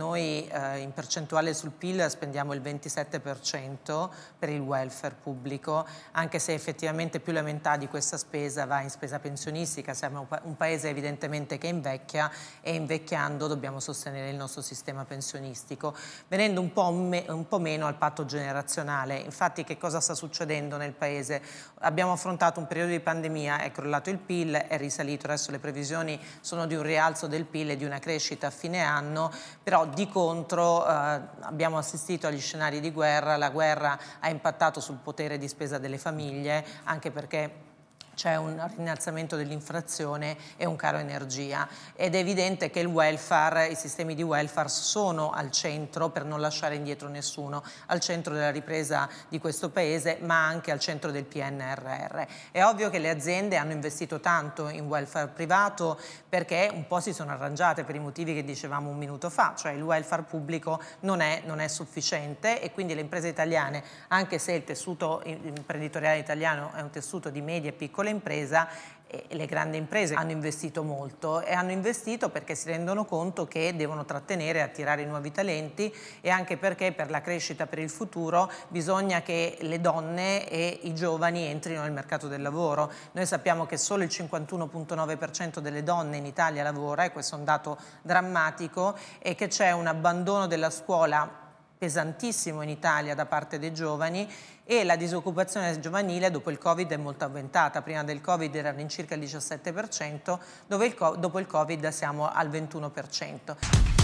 Noi eh, in percentuale sul PIL spendiamo il 27% per il welfare pubblico, anche se effettivamente più la metà di questa spesa va in spesa pensionistica, siamo un paese evidentemente che invecchia e invecchiando dobbiamo sostenere il nostro sistema pensionistico, venendo un po', me un po meno al patto generazionale. Infatti che cosa sta succedendo nel paese? Abbiamo affrontato un periodo di pandemia, è crollato il PIL, è risalito, adesso le previsioni sono di un rialzo del PIL e di una crescita a fine anno, però di contro eh, abbiamo assistito agli scenari di guerra, la guerra ha impattato sul potere di spesa delle famiglie, anche perché c'è un rinnalzamento dell'infrazione e un caro energia ed è evidente che il welfare, i sistemi di welfare sono al centro per non lasciare indietro nessuno, al centro della ripresa di questo paese ma anche al centro del PNRR. È ovvio che le aziende hanno investito tanto in welfare privato perché un po' si sono arrangiate per i motivi che dicevamo un minuto fa, cioè il welfare pubblico non è, non è sufficiente e quindi le imprese italiane, anche se il tessuto imprenditoriale italiano è un tessuto di medie e piccole piccola impresa e le grandi imprese hanno investito molto e hanno investito perché si rendono conto che devono trattenere e attirare nuovi talenti e anche perché per la crescita per il futuro bisogna che le donne e i giovani entrino nel mercato del lavoro. Noi sappiamo che solo il 51.9% delle donne in Italia lavora e questo è un dato drammatico e che c'è un abbandono della scuola pesantissimo in Italia da parte dei giovani e la disoccupazione giovanile dopo il Covid è molto aumentata, prima del Covid era all'incirca il 17%, il dopo il Covid siamo al 21%.